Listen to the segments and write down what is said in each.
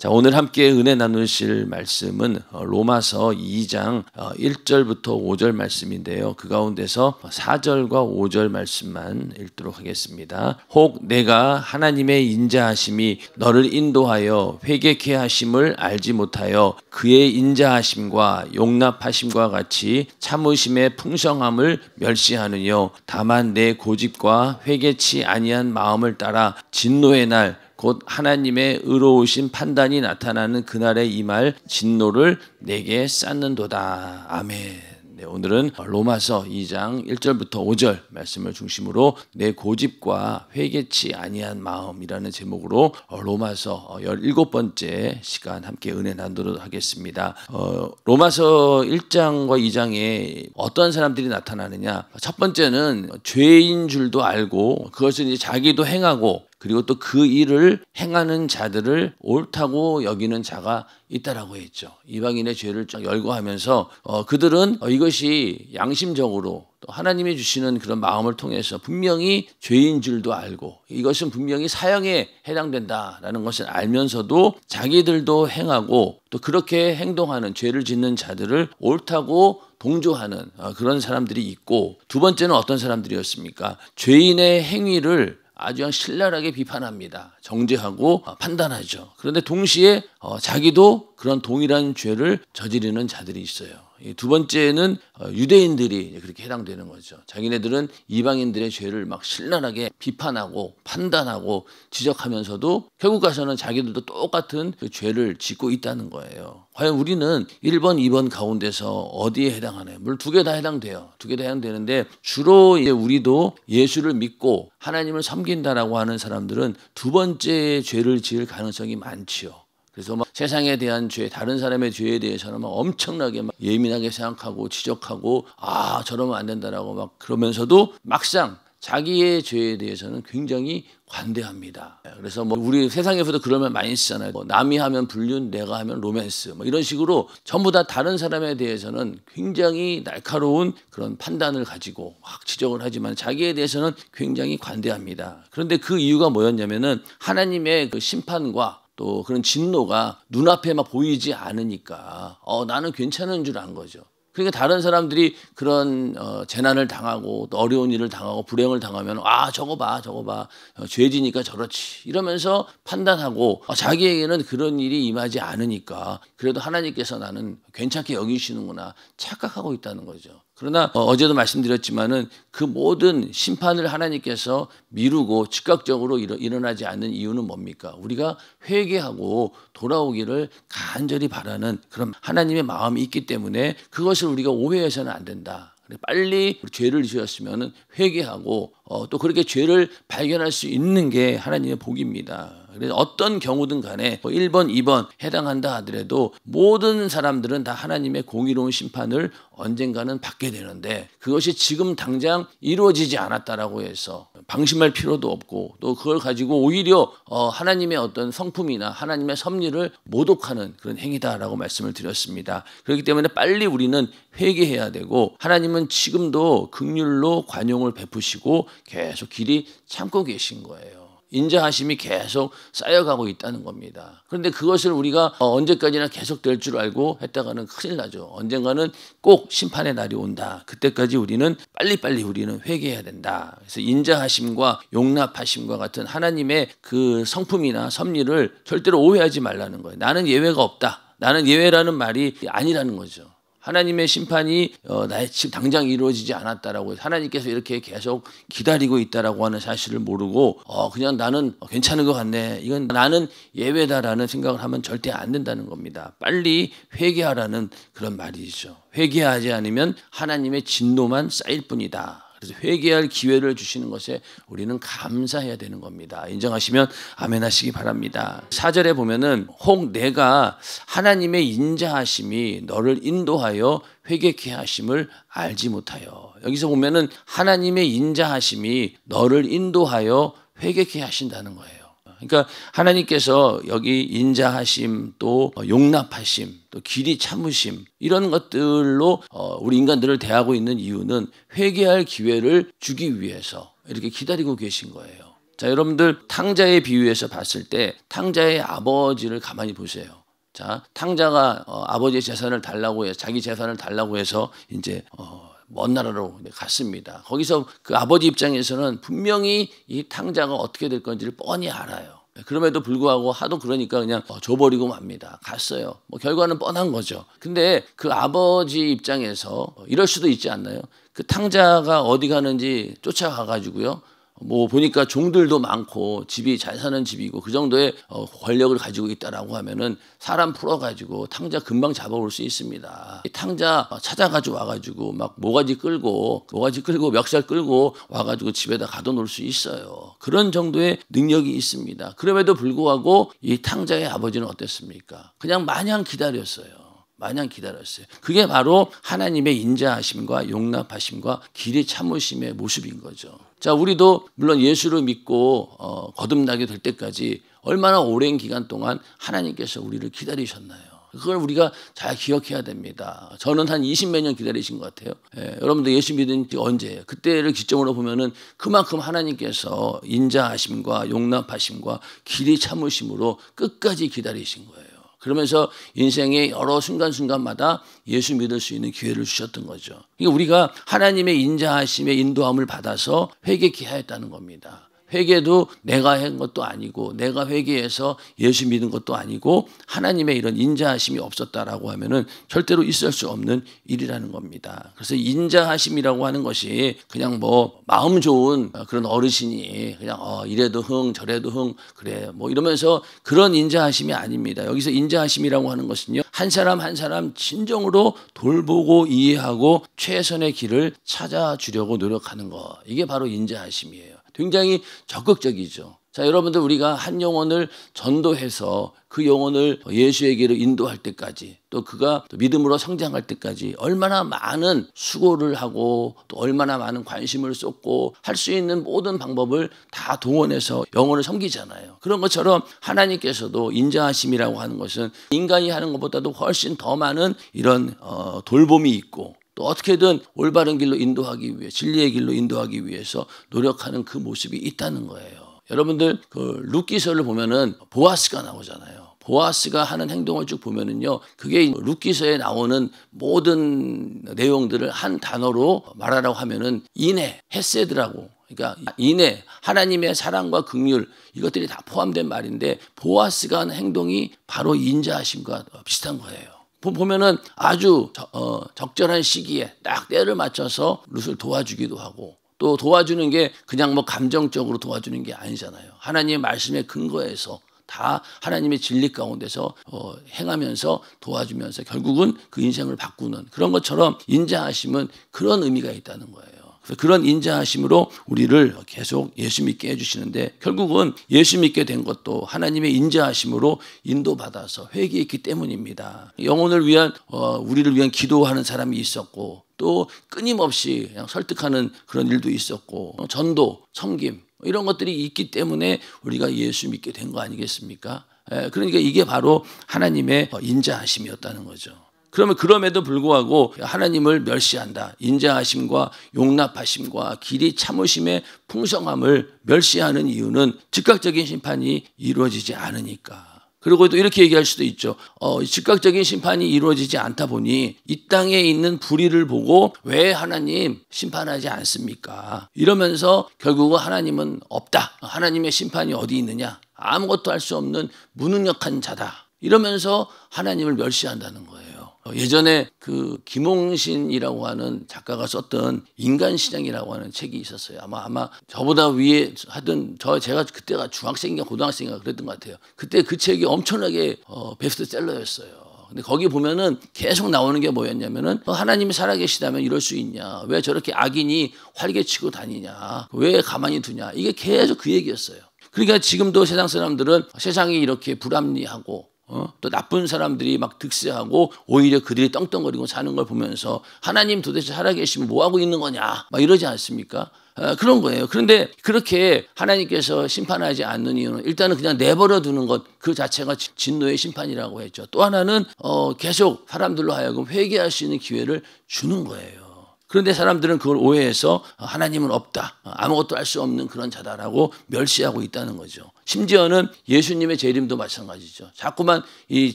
자, 오늘 함께 은혜 나누실 말씀은 어, 로마서 2장 1절부터 어, 5절 말씀인데요. 그 가운데서 4절과 5절 말씀만 읽도록 하겠습니다. 혹 내가 하나님의 인자하심이 너를 인도하여 회개케 하심을 알지 못하여 그의 인자하심과 용납하심과 같이 참으심의 풍성함을 멸시하느뇨 다만 내 고집과 회개치 아니한 마음을 따라 진노의 날곧 하나님의 의로우신 판단이 나타나는 그날에 임할 진노를 내게 쌓는도다. 아멘. 네, 오늘은 로마서 2장 1절부터 5절 말씀을 중심으로 내 고집과 회개치 아니한 마음이라는 제목으로 로마서 17번째 시간 함께 은혜 나누도록 하겠습니다. 어, 로마서 1장과 2장에 어떤 사람들이 나타나느냐? 첫 번째는 죄인 줄도 알고 그것을 이제 자기도 행하고 그리고 또 그 일을 행하는 자들을 옳다고 여기는 자가 있다라고 했죠. 이방인의 죄를 열거하면서 어, 그들은 어, 이것이 양심적으로 또 하나님이 주시는 그런 마음을 통해서 분명히 죄인 줄도 알고 이것은 분명히 사형에 해당된다라는 것을 알면서도 자기들도 행하고 또 그렇게 행동하는 죄를 짓는 자들을 옳다고 동조하는 어, 그런 사람들이 있고 두 번째는 어떤 사람들이었습니까? 죄인의 행위를 아주 신랄하게 비판합니다. 정죄하고 판단하죠. 그런데 동시에 어, 자기도 그런 동일한 죄를 저지르는 자들이 있어요. 두 번째는 어, 유대인들이 그렇게 해당되는 거죠. 자기네들은 이방인들의 죄를 막 신랄하게 비판하고 판단하고 지적하면서도 결국 가서는 자기들도 똑같은 그 죄를 짓고 있다는 거예요. 과연 우리는 1번, 2번 가운데서 어디에 해당하나요? 물론 두개 다 해당돼요. 두 개 다 해당되는데 주로 이제 우리도 예수를 믿고 하나님을 섬긴다라고 하는 사람들은 두 번째 죄를 지을 가능성이 많지요. 그래서 막 세상에 대한 죄, 다른 사람의 죄에 대해서는 막 엄청나게 막 예민하게 생각하고 지적하고 아 저러면 안 된다라고 막 그러면서도 막상 자기의 죄에 대해서는 굉장히 관대합니다. 그래서 뭐 우리 세상에서도 그런 말 많이 쓰잖아요. 뭐 남이 하면 불륜, 내가 하면 로맨스. 뭐 이런 식으로 전부 다 다른 사람에 대해서는 굉장히 날카로운 그런 판단을 가지고 확 지적을 하지만 자기에 대해서는 굉장히 관대합니다. 그런데 그 이유가 뭐였냐면은 하나님의 그 심판과 또 그런 진노가 눈앞에 막 보이지 않으니까 어, 나는 괜찮은 줄 안 거죠. 그러니까 다른 사람들이 그런 어, 재난을 당하고 또 어려운 일을 당하고 불행을 당하면 아 저거 봐 저거 봐 어, 죄지니까 저렇지 이러면서 판단하고 어, 자기에게는 그런 일이 임하지 않으니까 그래도 하나님께서 나는 괜찮게 여기시는구나 착각하고 있다는 거죠. 그러나 어, 어제도 말씀드렸지만은 그 모든 심판을 하나님께서 미루고 즉각적으로 일어나지 않는 이유는 뭡니까? 우리가 회개하고 돌아오기를 간절히 바라는 그런 하나님의 마음이 있기 때문에 그것을 우리가 오해해서는 안 된다. 빨리 죄를 지었으면 회개하고 어, 또 그렇게 죄를 발견할 수 있는 게 하나님의 복입니다. 그래서 어떤 경우든 간에 1번, 뭐 2번 해당한다 하더라도 모든 사람들은 다 하나님의 공의로운 심판을 언젠가는 받게 되는데 그것이 지금 당장 이루어지지 않았다라고 해서 방심할 필요도 없고 또 그걸 가지고 오히려 어, 하나님의 어떤 성품이나 하나님의 섭리를 모독하는 그런 행위다라고 말씀을 드렸습니다. 그렇기 때문에 빨리 우리는 회개해야 되고 하나님은 지금도 극률로 관용을 베푸시고 계속 길이 참고 계신 거예요. 인자하심이 계속 쌓여가고 있다는 겁니다. 그런데 그것을 우리가 어, 언제까지나 계속 될 줄 알고 했다가는 큰일 나죠. 언젠가는 꼭 심판의 날이 온다. 그때까지 우리는 빨리빨리 우리는 회개해야 된다. 그래서 인자하심과 용납하심과 같은 하나님의 그 성품이나 섭리를 절대로 오해하지 말라는 거예요. 나는 예외가 없다. 나는 예외라는 말이 아니라는 거죠. 하나님의 심판이 어, 나의 집 당장 이루어지지 않았다라고 하나님께서 이렇게 계속 기다리고 있다라고 하는 사실을 모르고 어, 그냥 나는 어, 괜찮은 것 같네 이건 나는 예외다라는 생각을 하면 절대 안 된다는 겁니다. 빨리 회개하라는 그런 말이죠. 회개하지 않으면 하나님의 진노만 쌓일 뿐이다. 그래서 회개할 기회를 주시는 것에 우리는 감사해야 되는 겁니다. 인정하시면 아멘 하시기 바랍니다. 4절에 보면은 혹 내가 하나님의 인자하심이 너를 인도하여 회개케 하심을 알지 못하여. 여기서 보면은 하나님의 인자하심이 너를 인도하여 회개케 하신다는 거예요. 그러니까 하나님께서 여기 인자하심 또 용납하심 또 길이 참으심 이런 것들로 어, 우리 인간들을 대하고 있는 이유는 회개할 기회를 주기 위해서 이렇게 기다리고 계신 거예요. 자, 여러분들 탕자의 비유에서 봤을 때 탕자의 아버지를 가만히 보세요. 자, 탕자가 어, 아버지의 재산을 달라고 해서 자기 재산을 달라고 해서 이제 어, 먼 나라로 갔습니다. 거기서 그 아버지 입장에서는 분명히 이 탕자가 어떻게 될 건지를 뻔히 알아요. 네, 그럼에도 불구하고 하도 그러니까 그냥 어, 줘버리고 맙니다. 갔어요. 뭐 결과는 뻔한 거죠. 근데 그 아버지 입장에서 어, 이럴 수도 있지 않나요? 그 탕자가 어디 가는지 쫓아가가지고요. 뭐 보니까 종들도 많고 집이 잘 사는 집이고 그 정도의 어, 권력을 가지고 있다라고 하면은 사람 풀어가지고 탕자 금방 잡아올 수 있습니다. 이 탕자 찾아가지고 와가지고 막 모가지 끌고 모가지 끌고 멱살 끌고 와가지고 집에다 가둬놓을 수 있어요. 그런 정도의 능력이 있습니다. 그럼에도 불구하고 이 탕자의 아버지는 어땠습니까? 그냥 마냥 기다렸어요. 마냥 기다렸어요. 그게 바로 하나님의 인자하심과 용납하심과 길이 참으심의 모습인 거죠. 자, 우리도 물론 예수를 믿고 어, 거듭나게 될 때까지 얼마나 오랜 기간 동안 하나님께서 우리를 기다리셨나요? 그걸 우리가 잘 기억해야 됩니다. 저는 한 20 몇 년 기다리신 것 같아요. 예, 여러분들 예수 믿은 지 언제예요? 그때를 기점으로 보면은 그만큼 하나님께서 인자하심과 용납하심과 길이 참으심으로 끝까지 기다리신 거예요. 그러면서 인생의 여러 순간순간마다 예수 믿을 수 있는 기회를 주셨던 거죠. 그러니까 우리가 하나님의 인자하심의 인도함을 받아서 회개케 하였다는 겁니다. 회개도 내가 한 것도 아니고 내가 회개해서 예수 믿은 것도 아니고 하나님의 이런 인자하심이 없었다라고 하면은 절대로 있을 수 없는 일이라는 겁니다. 그래서 인자하심이라고 하는 것이 그냥 뭐 마음 좋은 그런 어르신이 그냥 어 이래도 흥 저래도 흥 그래 뭐 이러면서 그런 인자하심이 아닙니다. 여기서 인자하심이라고 하는 것은요. 한 사람 한 사람 진정으로 돌보고 이해하고 최선의 길을 찾아주려고 노력하는 거. 이게 바로 인자하심이에요. 굉장히 적극적이죠. 자, 여러분들 우리가 한 영혼을 전도해서 그 영혼을 예수에게로 인도할 때까지 또 그가 믿음으로 성장할 때까지 얼마나 많은 수고를 하고 또 얼마나 많은 관심을 쏟고 할 수 있는 모든 방법을 다 동원해서 영혼을 섬기잖아요. 그런 것처럼 하나님께서도 인자하심이라고 하는 것은 인간이 하는 것보다도 훨씬 더 많은 이런 어, 돌봄이 있고 또 어떻게든 올바른 길로 인도하기 위해 진리의 길로 인도하기 위해서 노력하는 그 모습이 있다는 거예요. 여러분들 그 룻기서를 보면은 보아스가 나오잖아요. 보아스가 하는 행동을 쭉 보면은요, 그게 룻기서에 나오는 모든 내용들을 한 단어로 말하라고 하면은 인해, 헤세드라고 그러니까 인해 하나님의 사랑과 긍휼 이것들이 다 포함된 말인데 보아스가 한 행동이 바로 인자하심과 비슷한 거예요. 보면은 아주 어, 적절한 시기에 딱 때를 맞춰서 룻을 도와주기도 하고 또 도와주는 게 그냥 뭐 감정적으로 도와주는 게 아니잖아요. 하나님의 말씀에 근거해서 다 하나님의 진리 가운데서 어, 행하면서 도와주면서 결국은 그 인생을 바꾸는 그런 것처럼 인자하심은 그런 의미가 있다는 거예요. 그래서 그런 인자하심으로 우리를 계속 예수 믿게 해주시는데 결국은 예수 믿게 된 것도 하나님의 인자하심으로 인도받아서 회개했기 때문입니다. 영혼을 위한 어, 우리를 위한 기도하는 사람이 있었고 또 끊임없이 그냥 설득하는 그런 일도 있었고 어, 전도, 섬김 이런 것들이 있기 때문에 우리가 예수 믿게 된 거 아니겠습니까? 예, 그러니까 이게 바로 하나님의 인자하심이었다는 거죠. 그러면 그럼에도 불구하고 하나님을 멸시한다. 인자하심과 용납하심과 길이 참으심의 풍성함을 멸시하는 이유는 즉각적인 심판이 이루어지지 않으니까. 그리고 또 이렇게 얘기할 수도 있죠. 어, 즉각적인 심판이 이루어지지 않다 보니 이 땅에 있는 불의를 보고 왜 하나님 심판하지 않습니까? 이러면서 결국은 하나님은 없다. 하나님의 심판이 어디 있느냐? 아무것도 할 수 없는 무능력한 자다. 이러면서 하나님을 멸시한다는 거예요. 어, 예전에 그 김홍신이라고 하는 작가가 썼던 인간시장이라고 하는 책이 있었어요. 아마 아마 저보다 위에 하던 저 제가 그때가 중학생인가 고등학생인가 그랬던 것 같아요. 그때 그 책이 엄청나게 어, 베스트셀러였어요. 근데 거기 보면은 계속 나오는 게 뭐였냐면은 어, 하나님이 살아계시다면 이럴 수 있냐 왜 저렇게 악인이 활개치고 다니냐 왜 가만히 두냐 이게 계속 그 얘기였어요. 그러니까 지금도 세상 사람들은 세상이 이렇게 불합리하고 어? 또 나쁜 사람들이 막 득세하고 오히려 그들이 떵떵거리고 사는 걸 보면서 하나님 도대체 살아계시면 뭐하고 있는 거냐 막 이러지 않습니까? 아, 그런 거예요. 그런데 그렇게 하나님께서 심판하지 않는 이유는 일단은 그냥 내버려 두는 것 그 자체가 진노의 심판이라고 했죠. 또 하나는 어, 계속 사람들로 하여금 회개할 수 있는 기회를 주는 거예요. 그런데 사람들은 그걸 오해해서 하나님은 없다. 아무것도 할 수 없는 그런 자다라고 멸시하고 있다는 거죠. 심지어는 예수님의 재림도 마찬가지죠. 자꾸만 이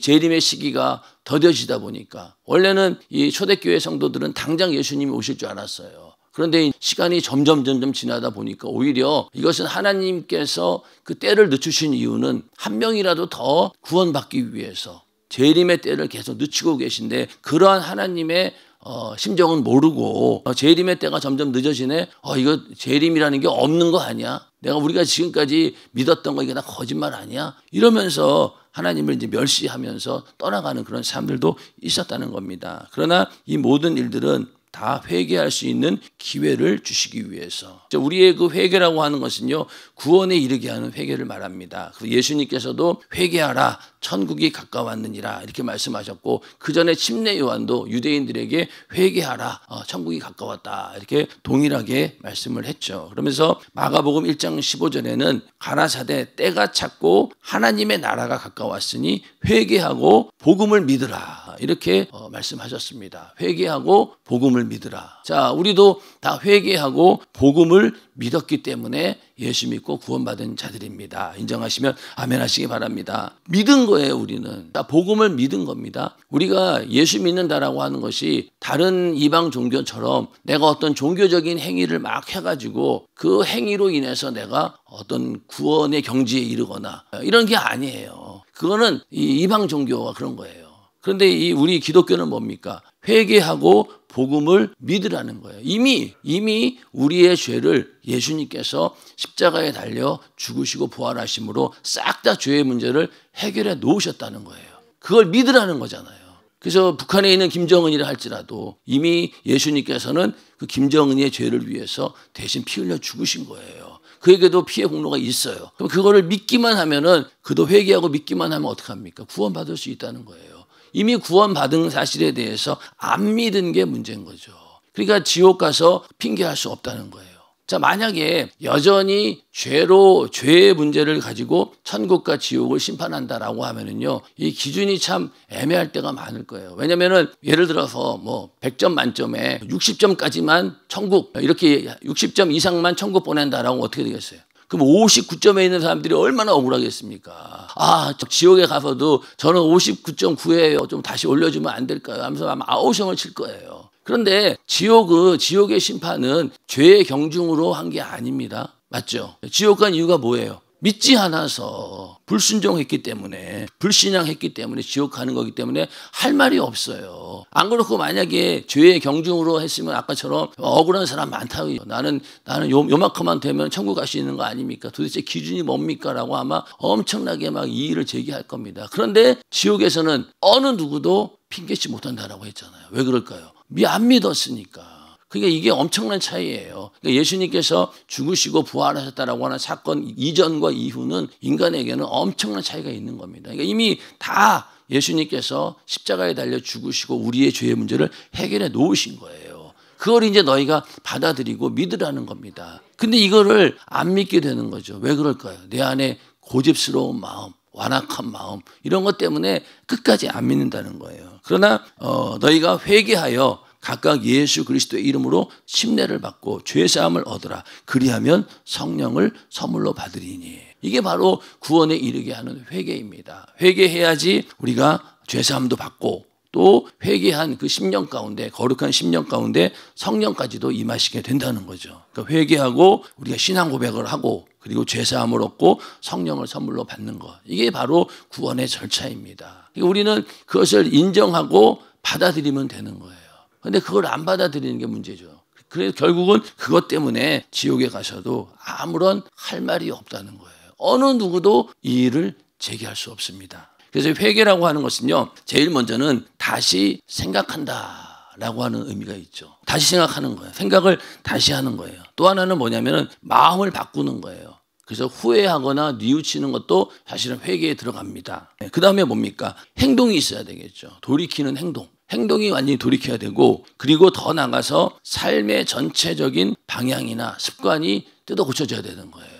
재림의 시기가 더뎌지다 보니까 원래는 이 초대교회 성도들은 당장 예수님이 오실 줄 알았어요. 그런데 시간이 점점 점점 지나다 보니까 오히려 이것은 하나님께서 그 때를 늦추신 이유는 한 명이라도 더 구원받기 위해서 재림의 때를 계속 늦추고 계신데 그러한 하나님의 어, 심정은 모르고 어, 재림의 때가 점점 늦어지네. 어, 이거 재림이라는 게 없는 거 아니야? 내가 우리가 지금까지 믿었던 거 이게 다 거짓말 아니야? 이러면서 하나님을 이제 멸시하면서 떠나가는 그런 사람들도 있었다는 겁니다. 그러나 이 모든 일들은 다 회개할 수 있는 기회를 주시기 위해서. 우리의 그 회개라고 하는 것은요, 구원에 이르게 하는 회개를 말합니다. 예수님께서도 회개하라. 천국이 가까웠느니라 이렇게 말씀하셨고 그 전에 침례 요한도 유대인들에게 회개하라 어, 천국이 가까웠다 이렇게 동일하게 말씀을 했죠. 그러면서 마가복음 1장 15절에는 가나사대 때가 찼고 하나님의 나라가 가까웠으니 회개하고 복음을 믿으라 이렇게 어, 말씀하셨습니다. 회개하고 복음을 믿으라. 자 우리도 다 회개하고 복음을 믿었기 때문에 예수 믿고 구원받은 자들입니다. 인정하시면 아멘 하시기 바랍니다. 믿은 거예요, 우리는. 다 복음을 믿은 겁니다. 우리가 예수 믿는다라고 하는 것이 다른 이방 종교처럼 내가 어떤 종교적인 행위를 막 해가지고 그 행위로 인해서 내가 어떤 구원의 경지에 이르거나 이런 게 아니에요. 그거는 이 이방 종교가 그런 거예요. 그런데 이 우리 기독교는 뭡니까? 회개하고 복음을 믿으라는 거예요. 이미 이미 우리의 죄를 예수님께서 십자가에 달려 죽으시고 부활하심으로 싹 다 죄의 문제를 해결해 놓으셨다는 거예요. 그걸 믿으라는 거잖아요. 그래서 북한에 있는 김정은이라 할지라도 이미 예수님께서는 그 김정은의 죄를 위해서 대신 피 흘려 죽으신 거예요. 그에게도 피해 공로가 있어요. 그럼 그거를 믿기만 하면은 그도 회개하고 믿기만 하면 어떡합니까? 구원받을 수 있다는 거예요. 이미 구원받은 사실에 대해서 안 믿은 게 문제인 거죠. 그러니까 지옥 가서 핑계할 수 없다는 거예요. 자, 만약에 여전히 죄로, 죄의 문제를 가지고 천국과 지옥을 심판한다라고 하면은요, 이 기준이 참 애매할 때가 많을 거예요. 왜냐면은 예를 들어서 뭐 100점 만점에 60점까지만 천국, 이렇게 60점 이상만 천국 보낸다라고 어떻게 되겠어요? 그럼 59점에 있는 사람들이 얼마나 억울하겠습니까? 아, 저 지옥에 가서도 저는 5 9 9에요좀 다시 올려주면 안 될까요? 하면서 아마 아우성을 칠 거예요. 그런데 지옥은, 지옥의 심판은 죄의 경중으로 한 게 아닙니다. 맞죠? 지옥 간 이유가 뭐예요? 믿지 않아서 불순종했기 때문에 불신앙했기 때문에 지옥 가는 거기 때문에 할 말이 없어요. 안 그렇고 만약에 죄의 경중으로 했으면 아까처럼 억울한 사람 많다고 나는 나는 요, 요만큼만 되면 천국 갈 수 있는 거 아닙니까? 도대체 기준이 뭡니까라고 아마 엄청나게 막 이의를 제기할 겁니다. 그런데 지옥에서는 어느 누구도 핑계치 못한다라고 했잖아요. 왜 그럴까요? 미안 믿었으니까. 그러니까 이게 엄청난 차이예요. 그러니까 예수님께서 죽으시고 부활하셨다라고 하는 사건 이전과 이후는 인간에게는 엄청난 차이가 있는 겁니다. 그러니까 이미 다 예수님께서 십자가에 달려 죽으시고 우리의 죄의 문제를 해결해 놓으신 거예요. 그걸 이제 너희가 받아들이고 믿으라는 겁니다. 근데 이거를 안 믿게 되는 거죠. 왜 그럴까요? 내 안에 고집스러운 마음, 완악한 마음 이런 것 때문에 끝까지 안 믿는다는 거예요. 그러나 어, 너희가 회개하여 각각 예수 그리스도의 이름으로 침례를 받고 죄사함을 얻으라. 그리하면 성령을 선물로 받으리니. 이게 바로 구원에 이르게 하는 회개입니다. 회개해야지 우리가 죄사함도 받고 또 회개한 그 10년 가운데 거룩한 10년 가운데 성령까지도 임하시게 된다는 거죠. 그러니까 회개하고 우리가 신앙 고백을 하고 그리고 죄사함을 얻고 성령을 선물로 받는 것. 이게 바로 구원의 절차입니다. 그러니까 우리는 그것을 인정하고 받아들이면 되는 거예요. 근데 그걸 안 받아들이는 게 문제죠. 그래서 결국은 그것 때문에 지옥에 가셔도 아무런 할 말이 없다는 거예요. 어느 누구도 이 일을 제기할 수 없습니다. 그래서 회계라고 하는 것은요, 제일 먼저는 다시 생각한다. 라고 하는 의미가 있죠. 다시 생각하는 거예요. 생각을 다시 하는 거예요. 또 하나는 뭐냐면은 마음을 바꾸는 거예요. 그래서 후회하거나 뉘우치는 것도 사실은 회계에 들어갑니다. 네, 그 다음에 뭡니까? 행동이 있어야 되겠죠. 돌이키는 행동. 행동이 완전히 돌이켜야 되고 그리고 더 나가서 삶의 전체적인 방향이나 습관이 뜯어 고쳐져야 되는 거예요.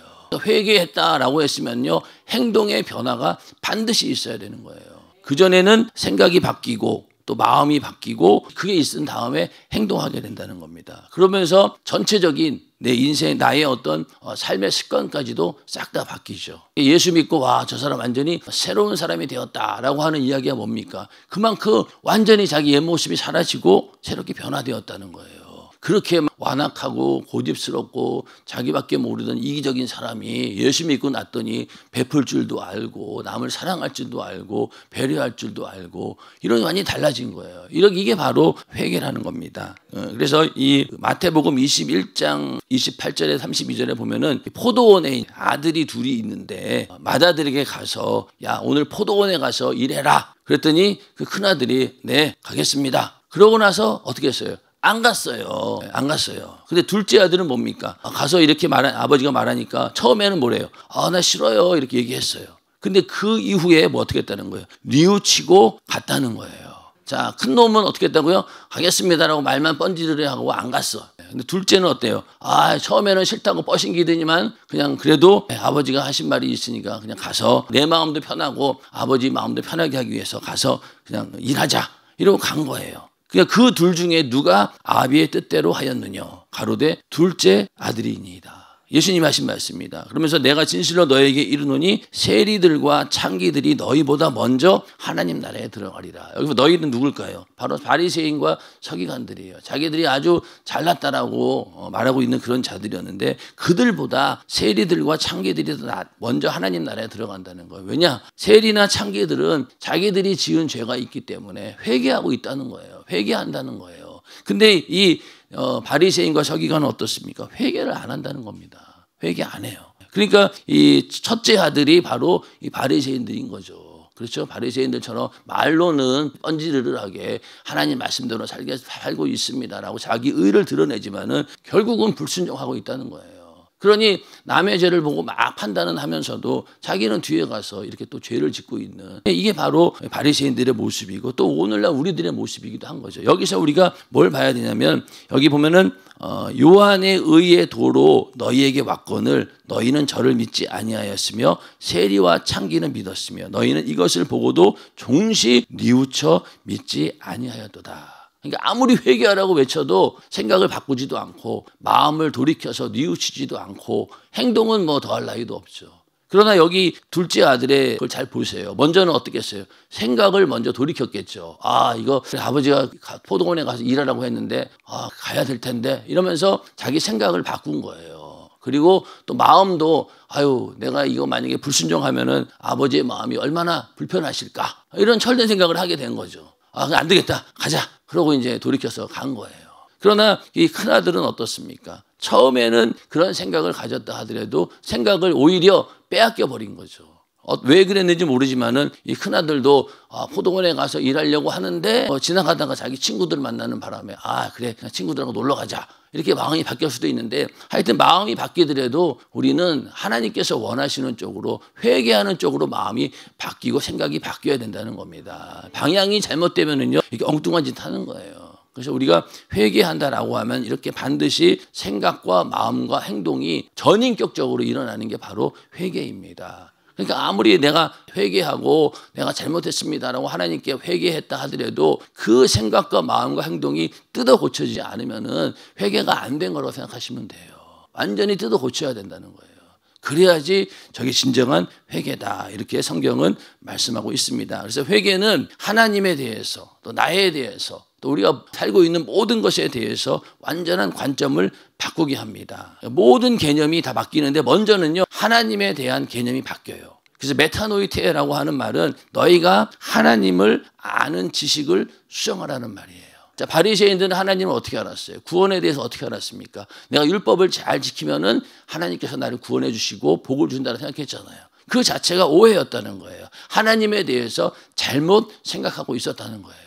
회개했다라고 했으면요. 행동의 변화가 반드시 있어야 되는 거예요. 그전에는 생각이 바뀌고 또 마음이 바뀌고 그게 있은 다음에 행동하게 된다는 겁니다. 그러면서 전체적인 내 인생, 나의 어떤 어, 삶의 습관까지도 싹 다 바뀌죠. 예수 믿고 와, 저 사람 완전히 새로운 사람이 되었다라고 하는 이야기가 뭡니까? 그만큼 완전히 자기 옛 모습이 사라지고 새롭게 변화되었다는 거예요. 그렇게 완악하고 고집스럽고 자기밖에 모르던 이기적인 사람이 열심히 있고 났더니 베풀 줄도 알고 남을 사랑할 줄도 알고 배려할 줄도 알고 이런 게 많이 달라진 거예요. 이렇게 이게 바로 회계라는 겁니다. 어, 그래서 이 마태복음 21장 28절에 32절에 보면은 포도원에 아들이 둘이 있는데 맏아들에게 가서 야 오늘 포도원에 가서 일해라 그랬더니 그 큰아들이 네 가겠습니다. 그러고 나서 어떻게 했어요? 안 갔어요. 안 갔어요. 근데 둘째 아들은 뭡니까? 아, 가서 이렇게 말하, 아버지가 말하니까 처음에는 뭐래요? 아, 나 싫어요. 이렇게 얘기했어요. 근데 그 이후에 뭐 어떻게 했다는 거예요? 뉘우치고 갔다는 거예요. 자, 큰 놈은 어떻게 했다고요? 가겠습니다라고 말만 번지르르 하고 안 갔어. 근데 둘째는 어때요? 아, 처음에는 싫다고 뻐신기더니만 그냥 그래도 아버지가 하신 말이 있으니까 그냥 가서 내 마음도 편하고 아버지 마음도 편하게 하기 위해서 가서 그냥 일하자. 이러고 간 거예요. 그러니까 그둘 중에 누가 아비의 뜻대로 하였느냐? 가로되 둘째 아들이니이다. 예수님 하신 말씀입니다. 그러면서 내가 진실로 너에게 이르노니 세리들과 창기들이 너희보다 먼저 하나님 나라에 들어가리라. 여기서 너희는 누굴까요? 바로 바리새인과 서기관들이에요. 자기들이 아주 잘났다라고 어, 말하고 있는 그런 자들이었는데 그들보다 세리들과 창기들이 먼저 하나님 나라에 들어간다는 거예요. 왜냐? 세리나 창기들은 자기들이 지은 죄가 있기 때문에 회개하고 있다는 거예요. 회개한다는 거예요. 근데 이 어, 바리새인과 서기관은 어떻습니까? 회개를 안 한다는 겁니다. 회개 안 해요. 그러니까 이 첫째 아들이 바로 이 바리새인들인 거죠. 그렇죠? 바리새인들처럼 말로는 뻔지르르하게 하나님 말씀대로 살게 살고 있습니다라고 자기 의를 드러내지만은 결국은 불순종하고 있다는 거예요. 그러니 남의 죄를 보고 막 판단은 하면서도 자기는 뒤에 가서 이렇게 또 죄를 짓고 있는 이게 바로 바리새인들의 모습이고 또 오늘날 우리들의 모습이기도 한 거죠. 여기서 우리가 뭘 봐야 되냐면 여기 보면은 어, 요한의 의의 도로 너희에게 왔건을 너희는 저를 믿지 아니하였으며 세리와 창기는 믿었으며 너희는 이것을 보고도 종시 뉘우쳐 믿지 아니하였도다. 그러니까 아무리 회개하라고 외쳐도 생각을 바꾸지도 않고 마음을 돌이켜서 뉘우치지도 않고 행동은 뭐 더할 나위도 없죠. 그러나 여기 둘째 아들의 그걸 잘 보세요. 먼저는 어떻게 했어요? 생각을 먼저 돌이켰겠죠. 아, 이거 아버지가 포도원에 가서 일하라고 했는데, 아, 가야 될 텐데. 이러면서 자기 생각을 바꾼 거예요. 그리고 또 마음도, 아유, 내가 이거 만약에 불순종하면은 아버지의 마음이 얼마나 불편하실까. 이런 철든 생각을 하게 된 거죠. 아, 안 되겠다. 가자. 그러고 이제 돌이켜서 간 거예요. 그러나 이 큰아들은 어떻습니까? 처음에는 그런 생각을 가졌다 하더라도 생각을 오히려 빼앗겨 버린 거죠. 어, 왜 그랬는지 모르지만은 이 큰아들도 아, 포동원에 가서 일하려고 하는데 어, 지나가다가 자기 친구들 만나는 바람에 아 그래 친구들하고 놀러 가자 이렇게 마음이 바뀔 수도 있는데 하여튼 마음이 바뀌더라도 우리는 하나님께서 원하시는 쪽으로 회개하는 쪽으로 마음이 바뀌고 생각이 바뀌어야 된다는 겁니다. 방향이 잘못되면은요 이게 엉뚱한 짓 하는 거예요. 그래서 우리가 회개한다라고 하면 이렇게 반드시 생각과 마음과 행동이 전인격적으로 일어나는 게 바로 회개입니다. 그러니까 아무리 내가 회개하고 내가 잘못했습니다라고 하나님께 회개했다 하더라도 그 생각과 마음과 행동이 뜯어 고쳐지지 않으면은 회개가 안 된 거라고 생각하시면 돼요. 완전히 뜯어 고쳐야 된다는 거예요. 그래야지 저게 진정한 회개다. 이렇게 성경은 말씀하고 있습니다. 그래서 회개는 하나님에 대해서 또 나에 대해서 또 우리가 살고 있는 모든 것에 대해서 완전한 관점을 바꾸게 합니다. 모든 개념이 다 바뀌는데 먼저는요. 하나님에 대한 개념이 바뀌어요. 그래서 메타노이테라고 하는 말은 너희가 하나님을 아는 지식을 수정하라는 말이에요. 자, 바리새인들은 하나님을 어떻게 알았어요? 구원에 대해서 어떻게 알았습니까? 내가 율법을 잘 지키면은 하나님께서 나를 구원해 주시고 복을 준다고 생각했잖아요. 그 자체가 오해였다는 거예요. 하나님에 대해서 잘못 생각하고 있었다는 거예요.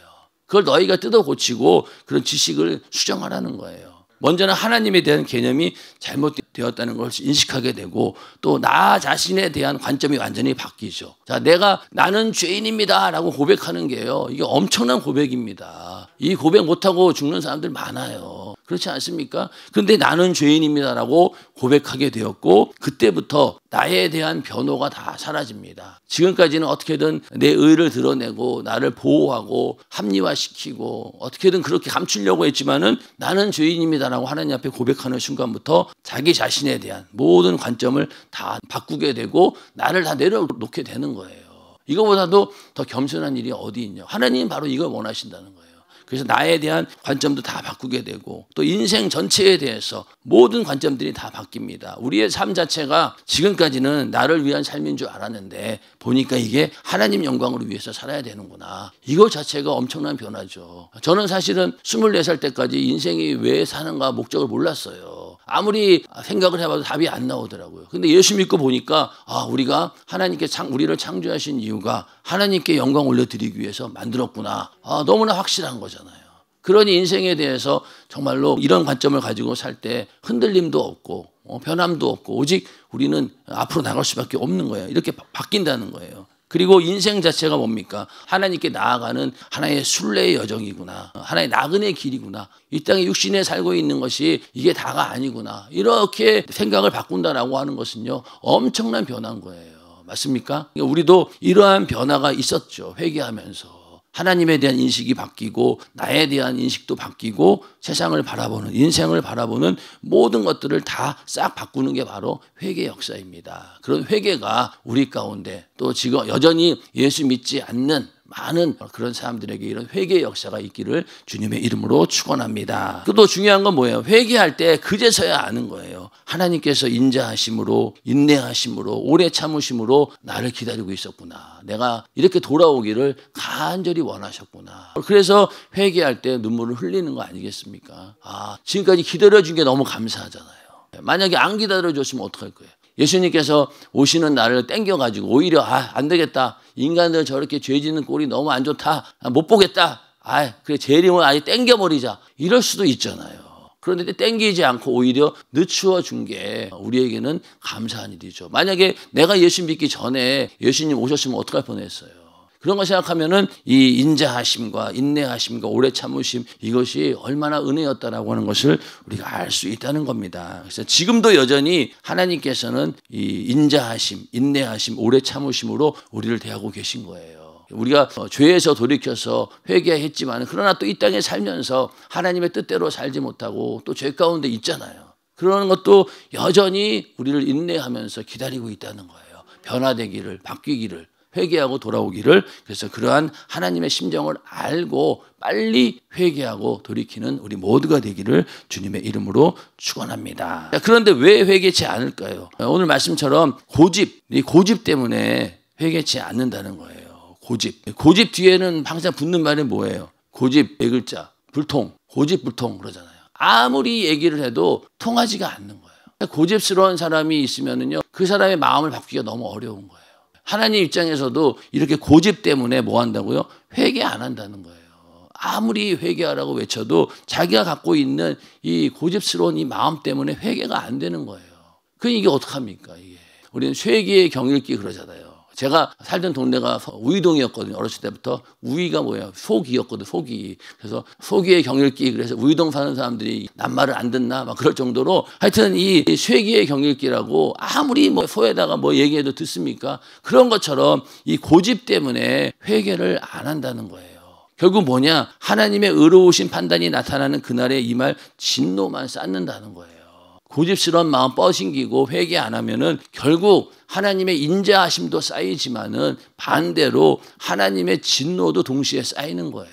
그걸 너희가 뜯어 고치고 그런 지식을 수정하라는 거예요. 먼저는 하나님에 대한 개념이 잘못되었다는 걸 인식하게 되고 또 나 자신에 대한 관점이 완전히 바뀌죠. 자, 내가 나는 죄인입니다라고 고백하는 게요. 이게 엄청난 고백입니다. 이 고백 못하고 죽는 사람들 많아요. 그렇지 않습니까? 근데 나는 죄인입니다라고 고백하게 되었고 그때부터 나에 대한 변호가 다 사라집니다. 지금까지는 어떻게든 내 의를 드러내고 나를 보호하고 합리화시키고 어떻게든 그렇게 감추려고 했지만은 나는 죄인입니다라고 하나님 앞에 고백하는 순간부터 자기 자신에 대한 모든 관점을 다 바꾸게 되고 나를 다 내려놓게 되는 거예요. 이거보다도 더 겸손한 일이 어디 있냐? 하나님 바로 이걸 원하신다는 거예요. 그래서 나에 대한 관점도 다 바꾸게 되고 또 인생 전체에 대해서 모든 관점들이 다 바뀝니다. 우리의 삶 자체가 지금까지는 나를 위한 삶인 줄 알았는데 보니까 이게 하나님 영광을 위해서 살아야 되는구나. 이거 자체가 엄청난 변화죠. 저는 사실은 24살 때까지 인생이 왜 사는가 목적을 몰랐어요. 아무리 생각을 해봐도 답이 안 나오더라고요. 근데 예수 믿고 보니까 아, 우리가 하나님께 창, 우리를 창조하신 이유가 하나님께 영광 올려드리기 위해서 만들었구나. 아, 너무나 확실한 거죠. 그런 인생에 대해서 정말로 이런 관점을 가지고 살 때 흔들림도 없고 어, 변함도 없고 오직 우리는 앞으로 나갈 수밖에 없는 거예요. 이렇게 바, 바뀐다는 거예요. 그리고 인생 자체가 뭡니까? 하나님께 나아가는 하나의 순례의 여정이구나. 하나의 나그네 길이구나. 이 땅에 육신에 살고 있는 것이 이게 다가 아니구나. 이렇게 생각을 바꾼다라고 하는 것은요. 엄청난 변화인 거예요. 맞습니까? 우리도 이러한 변화가 있었죠. 회개하면서. 하나님에 대한 인식이 바뀌고 나에 대한 인식도 바뀌고 세상을 바라보는 인생을 바라보는 모든 것들을 다 싹 바꾸는 게 바로 회개 역사입니다. 그런 회개가 우리 가운데 또 지금 여전히 예수 믿지 않는 많은 그런 사람들에게 이런 회개의 역사가 있기를 주님의 이름으로 축원합니다. 또 중요한 건 뭐예요? 회개할 때 그제서야 아는 거예요. 하나님께서 인자하심으로 인내하심으로 오래 참으심으로 나를 기다리고 있었구나. 내가 이렇게 돌아오기를 간절히 원하셨구나. 그래서 회개할 때 눈물을 흘리는 거 아니겠습니까? 아, 지금까지 기다려 준게 너무 감사하잖아요. 만약에 안 기다려 줬으면 어떡할 거예요? 예수님께서 오시는 날을 땡겨가지고 오히려 아, 안 되겠다. 인간들 저렇게 죄 짓는 꼴이 너무 안 좋다. 아, 못 보겠다. 아, 그래 재림을 아예 땡겨버리자. 이럴 수도 있잖아요. 그런데 땡기지 않고 오히려 늦추어 준 게 우리에게는 감사한 일이죠. 만약에 내가 예수 믿기 전에 예수님 오셨으면 어떡할 뻔했어요. 그런 거 생각하면은 이 인자하심과 인내하심과 오래 참으심 이것이 얼마나 은혜였다라고 하는 것을 우리가 알 수 있다는 겁니다. 그래서 지금도 여전히 하나님께서는 이 인자하심, 인내하심, 오래 참으심으로 우리를 대하고 계신 거예요. 우리가 어, 죄에서 돌이켜서 회개했지만 그러나 또 이 땅에 살면서 하나님의 뜻대로 살지 못하고 또 죄 가운데 있잖아요. 그러는 것도 여전히 우리를 인내하면서 기다리고 있다는 거예요. 변화되기를, 바뀌기를. 회개하고 돌아오기를 그래서 그러한 하나님의 심정을 알고 빨리 회개하고 돌이키는 우리 모두가 되기를 주님의 이름으로 축원합니다. 그런데 왜 회개치 않을까요? 오늘 말씀처럼 고집, 이 고집 때문에 회개치 않는다는 거예요. 고집. 고집 뒤에는 항상 붙는 말이 뭐예요? 고집 네 글자. 불통. 고집 불통 그러잖아요. 아무리 얘기를 해도 통하지가 않는 거예요. 고집스러운 사람이 있으면은요. 그 사람의 마음을 바꾸기가 너무 어려운 거예요. 하나님 입장에서도 이렇게 고집 때문에 뭐 한다고요? 회개 안 한다는 거예요. 아무리 회개하라고 외쳐도 자기가 갖고 있는 이 고집스러운 이 마음 때문에 회개가 안 되는 거예요. 그 이게 어떡합니까? 이게. 우리는 쇠기의 경읽기 그러잖아요. 제가 살던 동네가 우이동이었거든요. 어렸을 때부터 우이가 뭐야 소기였거든 소기. 그래서 소기의 경일기 그래서 우이동 사는 사람들이 낱말을 안 듣나 막 그럴 정도로 하여튼 이 쇠기의 경일기라고 아무리 뭐 소에다가 뭐 얘기해도 듣습니까? 그런 것처럼 이 고집 때문에 회개를 안 한다는 거예요. 결국 뭐냐? 하나님의 의로우신 판단이 나타나는 그날에 이 말 진노만 쌓는다는 거예요. 고집스러운 마음 뻗신기고 회개 안 하면은 결국 하나님의 인자하심도 쌓이지만은 반대로 하나님의 진노도 동시에 쌓이는 거예요.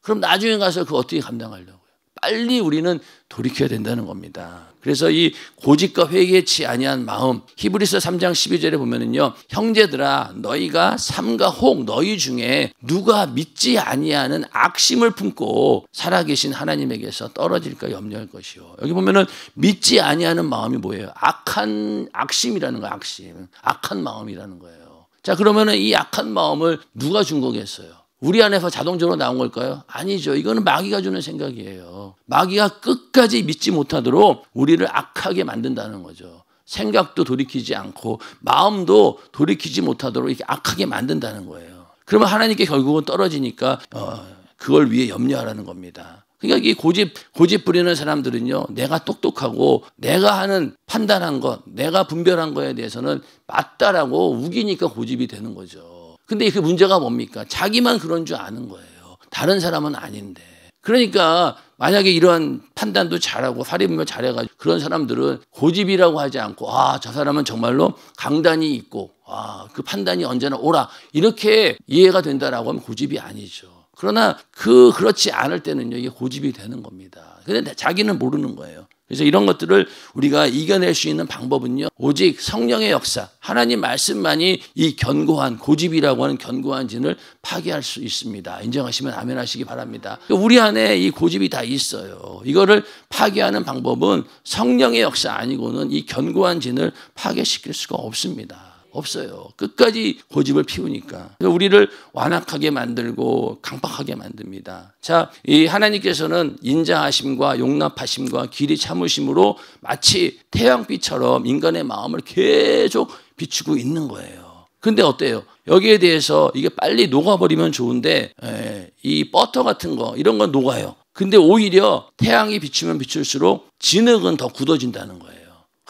그럼 나중에 가서 그 어떻게 감당하려고? 빨리 우리는 돌이켜야 된다는 겁니다. 그래서 이 고집과 회개치 아니한 마음 히브리서 3장 12절에 보면은요. 형제들아 너희가 삼가 혹 너희 중에 누가 믿지 아니하는 악심을 품고 살아계신 하나님에게서 떨어질까 염려할 것이요. 여기 보면은 믿지 아니하는 마음이 뭐예요? 악한 악심이라는 거 악심. 악한 마음이라는 거예요. 자, 그러면은 이 악한 마음을 누가 준 거겠어요? 우리 안에서 자동적으로 나온 걸까요? 아니죠. 이거는 마귀가 주는 생각이에요. 마귀가 끝까지 믿지 못하도록 우리를 악하게 만든다는 거죠. 생각도 돌이키지 않고 마음도 돌이키지 못하도록 이렇게 악하게 만든다는 거예요. 그러면 하나님께 결국은 떨어지니까 어, 그걸 위해 염려하라는 겁니다. 그러니까 이 고집 고집 부리는 사람들은요. 내가 똑똑하고 내가 하는 판단한 것, 내가 분별한 거에 대해서는 맞다라고 우기니까 고집이 되는 거죠. 근데 그 문제가 뭡니까? 자기만 그런 줄 아는 거예요. 다른 사람은 아닌데. 그러니까 만약에 이러한 판단도 잘하고 사립이면 잘해가지고 그런 사람들은 고집이라고 하지 않고 아 저 사람은 정말로 강단이 있고 아 그 판단이 언제나 오라 이렇게 이해가 된다라고 하면 고집이 아니죠. 그러나 그 그렇지 않을 때는요 이게 고집이 되는 겁니다. 근데 자기는 모르는 거예요. 그래서 이런 것들을 우리가 이겨낼 수 있는 방법은요. 오직 성령의 역사, 하나님 말씀만이 이 견고한 고집이라고 하는 견고한 진을 파괴할 수 있습니다. 인정하시면 아멘하시기 바랍니다. 우리 안에 이 고집이 다 있어요. 이거를 파괴하는 방법은 성령의 역사 아니고는 이 견고한 진을 파괴시킬 수가 없습니다. 없어요. 끝까지 고집을 피우니까. 우리를 완악하게 만들고 강박하게 만듭니다. 자, 이 하나님께서는 인자하심과 용납하심과 길이 참으심으로 마치 태양빛처럼 인간의 마음을 계속 비추고 있는 거예요. 근데 어때요? 여기에 대해서 이게 빨리 녹아버리면 좋은데 에, 예, 이 버터 같은 거 이런 건 녹아요. 근데 오히려 태양이 비추면 비출수록 진흙은 더 굳어진다는 거예요.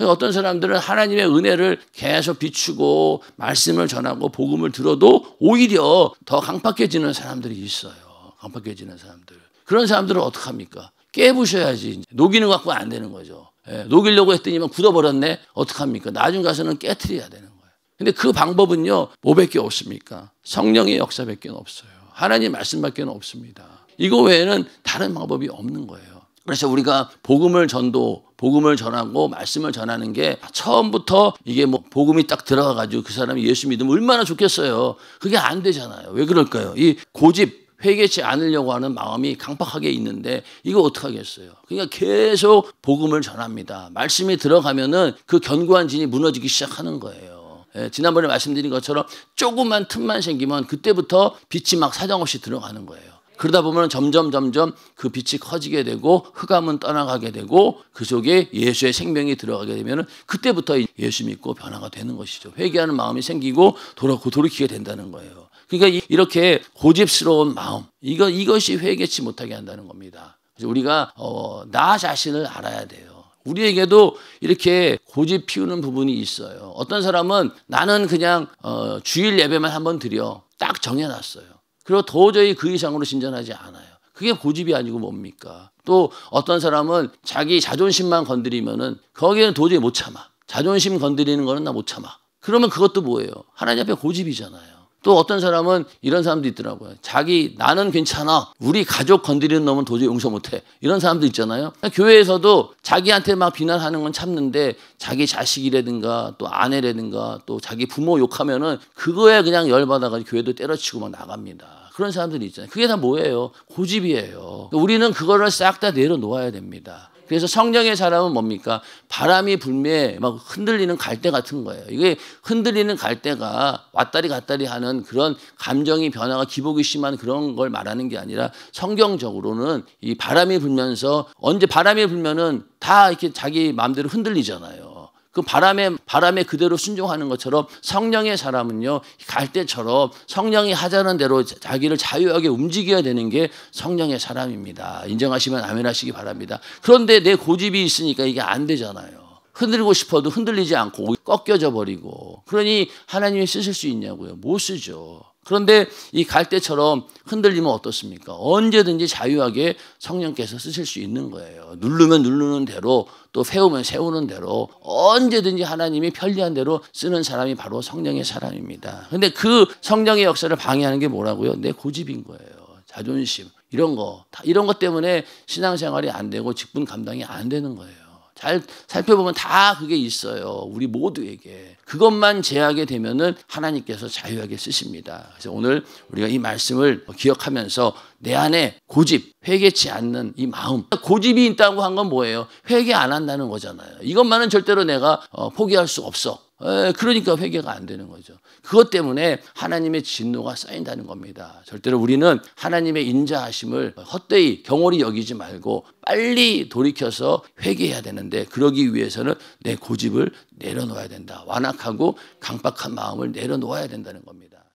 그 어떤 사람들은 하나님의 은혜를 계속 비추고 말씀을 전하고 복음을 들어도 오히려 더 강팍해지는 사람들이 있어요. 강팍해지는 사람들. 그런 사람들은 어떡합니까? 깨부셔야지. 녹이는 것 갖고 안 되는 거죠. 예, 녹이려고 했더니만 굳어버렸네. 어떡합니까? 나중 가서는 깨트려야 되는 거예요. 근데 그 방법은요. 뭐밖에 없습니까? 성령의 역사밖에 없어요. 하나님 말씀밖에 없습니다. 이거 외에는 다른 방법이 없는 거예요. 그래서 우리가 복음을 전도, 복음을 전하고 말씀을 전하는 게 처음부터 이게 뭐 복음이 딱 들어가가지고 그 사람이 예수 믿으면 얼마나 좋겠어요. 그게 안 되잖아요. 왜 그럴까요? 이 고집, 회개치 않으려고 하는 마음이 강박하게 있는데 이거 어떡하겠어요. 그러니까 계속 복음을 전합니다. 말씀이 들어가면은 그 견고한 진이 무너지기 시작하는 거예요. 예, 지난번에 말씀드린 것처럼 조그만 틈만 생기면 그때부터 빛이 막 사정없이 들어가는 거예요. 그러다 보면 점점 점점 그 빛이 커지게 되고 흑암은 떠나가게 되고 그 속에 예수의 생명이 들어가게 되면 그때부터 예수 믿고 변화가 되는 것이죠. 회개하는 마음이 생기고 돌아 돌이키게 된다는 거예요. 그러니까 이렇게 고집스러운 마음 이거 이것이 회개치 못하게 한다는 겁니다. 그래서 우리가 어, 나 자신을 알아야 돼요. 우리에게도 이렇게 고집 피우는 부분이 있어요. 어떤 사람은 나는 그냥 어, 주일 예배만 한번 드려 딱 정해놨어요. 그리고 도저히 그 이상으로 신전하지 않아요. 그게 고집이 아니고 뭡니까? 또 어떤 사람은 자기 자존심만 건드리면은 거기에는 도저히 못 참아. 자존심 건드리는 거는 나 못 참아. 그러면 그것도 뭐예요? 하나님 앞에 고집이잖아요. 또 어떤 사람은 이런 사람도 있더라고요. 자기 나는 괜찮아. 우리 가족 건드리는 놈은 도저히 용서 못해. 이런 사람도 있잖아요. 교회에서도 자기한테 막 비난하는 건 참는데 자기 자식이라든가 또 아내라든가 또 자기 부모 욕하면은 그거에 그냥 열받아가지고 교회도 때려치고 막 나갑니다. 그런 사람들이 있잖아요. 그게 다 뭐예요? 고집이에요. 우리는 그거를 싹 다 내려놓아야 됩니다. 그래서 성령의 사람은 뭡니까? 바람이 불매 막 흔들리는 갈대 같은 거예요. 이게 흔들리는 갈대가 왔다리 갔다리 하는 그런 감정이 변화가 기복이 심한 그런 걸 말하는 게 아니라 성경적으로는 이 바람이 불면서 언제 바람이 불면은 다 이렇게 자기 마음대로 흔들리잖아요. 그 바람에 바람에 그대로 순종하는 것처럼 성령의 사람은요 갈 때처럼 성령이 하자는 대로 자기를 자유하게 움직여야 되는 게 성령의 사람입니다. 인정하시면 아멘하시기 바랍니다. 그런데 내 고집이 있으니까 이게 안 되잖아요. 흔들고 싶어도 흔들리지 않고 꺾여져 버리고 그러니 하나님이 쓰실 수 있냐고요? 못 쓰죠. 그런데 이 갈대처럼 흔들리면 어떻습니까? 언제든지 자유하게 성령께서 쓰실 수 있는 거예요. 누르면 누르는 대로 또 세우면 세우는 대로 언제든지 하나님이 편리한 대로 쓰는 사람이 바로 성령의 사람입니다. 근데 그 성령의 역사를 방해하는 게 뭐라고요? 내 고집인 거예요. 자존심 이런 거 다 이런 것 때문에 신앙생활이 안 되고 직분 감당이 안 되는 거예요. 잘 살펴보면 다 그게 있어요. 우리 모두에게. 그것만 제하게 되면은 하나님께서 자유하게 쓰십니다. 그래서 오늘 우리가 이 말씀을 기억하면서 내 안에 고집, 회개치 않는 이 마음. 고집이 있다고 한 건 뭐예요? 회개 안 한다는 거잖아요. 이것만은 절대로 내가 어, 포기할 수 없어. 예, 그러니까 회개가 안 되는 거죠. 그것 때문에 하나님의 진노가 쌓인다는 겁니다. 절대로 우리는 하나님의 인자하심을 헛되이 경홀히 여기지 말고 빨리 돌이켜서 회개해야 되는데 그러기 위해서는 내 고집을 내려놓아야 된다. 완악하고 강박한 마음을 내려놓아야 된다는 겁니다.